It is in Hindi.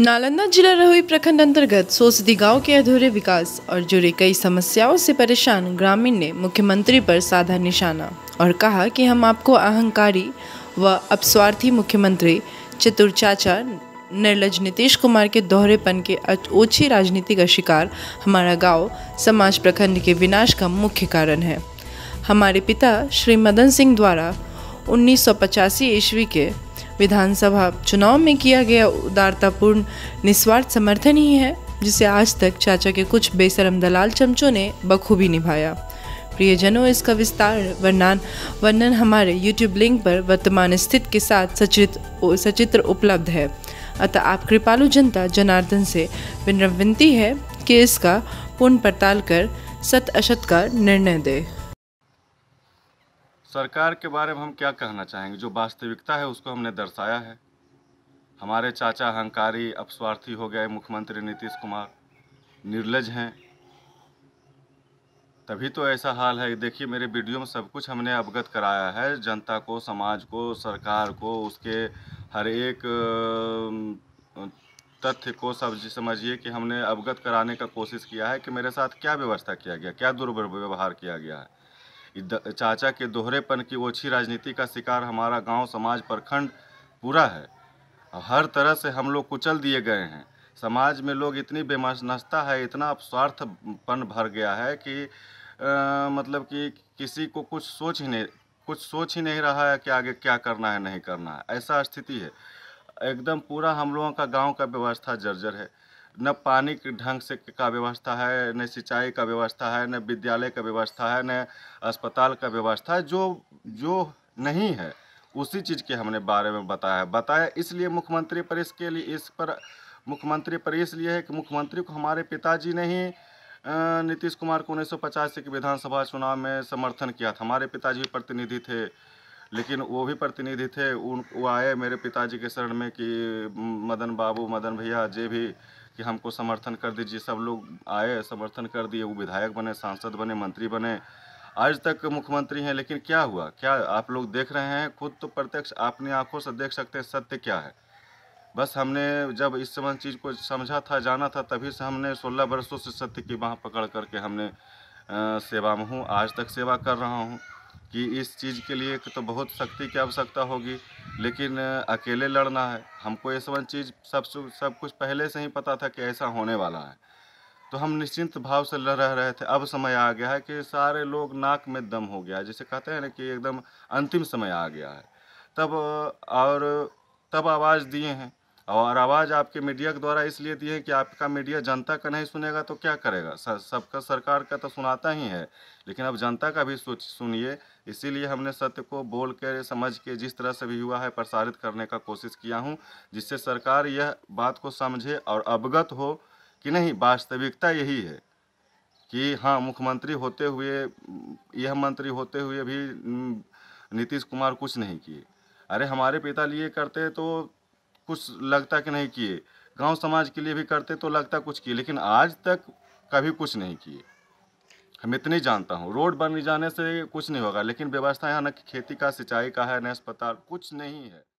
नालंदा जिला रहुई प्रखंड अंतर्गत सोसदी गांव के अधूरे विकास और जुड़ी कई समस्याओं से परेशान ग्रामीण ने मुख्यमंत्री पर साधा निशाना और कहा कि हम आपको अहंकारी व अपस्वार्थी मुख्यमंत्री चतुर चाचा निर्लज नीतीश कुमार के दोहरेपन के ओछी राजनीति का शिकार हमारा गांव समाज प्रखंड के विनाश का मुख्य कारण है हमारे पिता श्री मदन सिंह द्वारा उन्नीस ईस्वी के विधानसभा चुनाव में किया गया उदारतापूर्ण निस्वार्थ समर्थन ही है जिसे आज तक चाचा के कुछ बेसरम दलाल चमचों ने बखूबी निभाया प्रियजनों इसका विस्तार वर्णन वर्णन हमारे यूट्यूब लिंक पर वर्तमान स्थिति के साथ सचित सचित्र उपलब्ध है अतः आप कृपालु जनता जनार्दन से विनती है कि इसका पूर्ण पड़ताल कर सत असत का निर्णय दे सरकार के बारे में हम क्या कहना चाहेंगे जो वास्तविकता है उसको हमने दर्शाया है हमारे चाचा अहंकारी अपस्वार्थी हो गए मुख्यमंत्री नीतीश कुमार निर्लज हैं तभी तो ऐसा हाल है देखिए मेरे वीडियो में सब कुछ हमने अवगत कराया है जनता को समाज को सरकार को उसके हर एक तथ्य को सब समझिए कि हमने अवगत कराने का कोशिश किया है कि मेरे साथ क्या व्यवस्था किया गया क्या दुर्व्यवहार किया गया है चाचा के दोहरेपन की ओछी राजनीति का शिकार हमारा गांव समाज प्रखंड पूरा है हर तरह से हम लोग कुचल दिए गए हैं समाज में लोग इतनी बेमनस्ता है इतना अपस्वार्थपन भर गया है कि आ, मतलब कि किसी को कुछ सोच ही नहीं कुछ सोच ही नहीं रहा है कि आगे क्या करना है नहीं करना है ऐसा स्थिति है एकदम पूरा हम लोगों का गांव का व्यवस्था जर्जर है न पानी के ढंग से का व्यवस्था है न सिंचाई का व्यवस्था है न विद्यालय का व्यवस्था है न अस्पताल का व्यवस्था है जो जो नहीं है उसी चीज़ के हमने बारे में बताया है बताया इसलिए मुख्यमंत्री पर इसके लिए इस पर मुख्यमंत्री पर इसलिए है कि मुख्यमंत्री को हमारे पिताजी ने ही नीतीश कुमार को उन्नीस सौ पचासी के विधानसभा चुनाव में समर्थन किया था हमारे पिताजी प्रतिनिधि थे लेकिन वो भी प्रतिनिधि थे उन वो आए मेरे पिताजी के शरण में कि मदन बाबू मदन भैया जे भी कि हमको समर्थन कर दीजिए सब लोग आए समर्थन कर दिए वो विधायक बने सांसद बने मंत्री बने आज तक मुख्यमंत्री हैं लेकिन क्या हुआ क्या आप लोग देख रहे हैं खुद तो प्रत्यक्ष अपनी आँखों से देख सकते हैं सत्य क्या है बस हमने जब इस संबंध चीज़ को समझा था जाना था तभी से हमने सोलह वर्षों से सत्य की बाह पकड़ करके हमने सेवा में हूँ आज तक सेवा कर रहा हूँ कि इस चीज़ के लिए तो बहुत शक्ति की आवश्यकता होगी लेकिन अकेले लड़ना है हमको ये सब चीज़ सब सब कुछ पहले से ही पता था कि ऐसा होने वाला है तो हम निश्चिंत भाव से रह रहे थे अब समय आ गया है कि सारे लोग नाक में दम हो गया है कहते हैं ना कि एकदम अंतिम समय आ गया है तब और तब आवाज़ दिए हैं और आवाज़ आपके मीडिया के द्वारा इसलिए दी है कि आपका मीडिया जनता का नहीं सुनेगा तो क्या करेगा सबका सरकार का तो सुनाता ही है लेकिन अब जनता का भी सोच सुनिए इसीलिए हमने सत्य को बोल कर समझ के जिस तरह से भी हुआ है प्रसारित करने का कोशिश किया हूँ जिससे सरकार यह बात को समझे और अवगत हो कि नहीं वास्तविकता यही है कि हाँ मुख्यमंत्री होते हुए यह मंत्री होते हुए भी नीतीश कुमार कुछ नहीं किए अरे हमारे पिता लिए करते तो कुछ लगता कि नहीं किए गांव समाज के लिए भी करते तो लगता कुछ किए लेकिन आज तक कभी कुछ नहीं किए हम इतनी जानता हूँ रोड बन जाने से कुछ नहीं होगा लेकिन व्यवस्था यहाँ न खेती का सिंचाई का है न अस्पताल कुछ नहीं है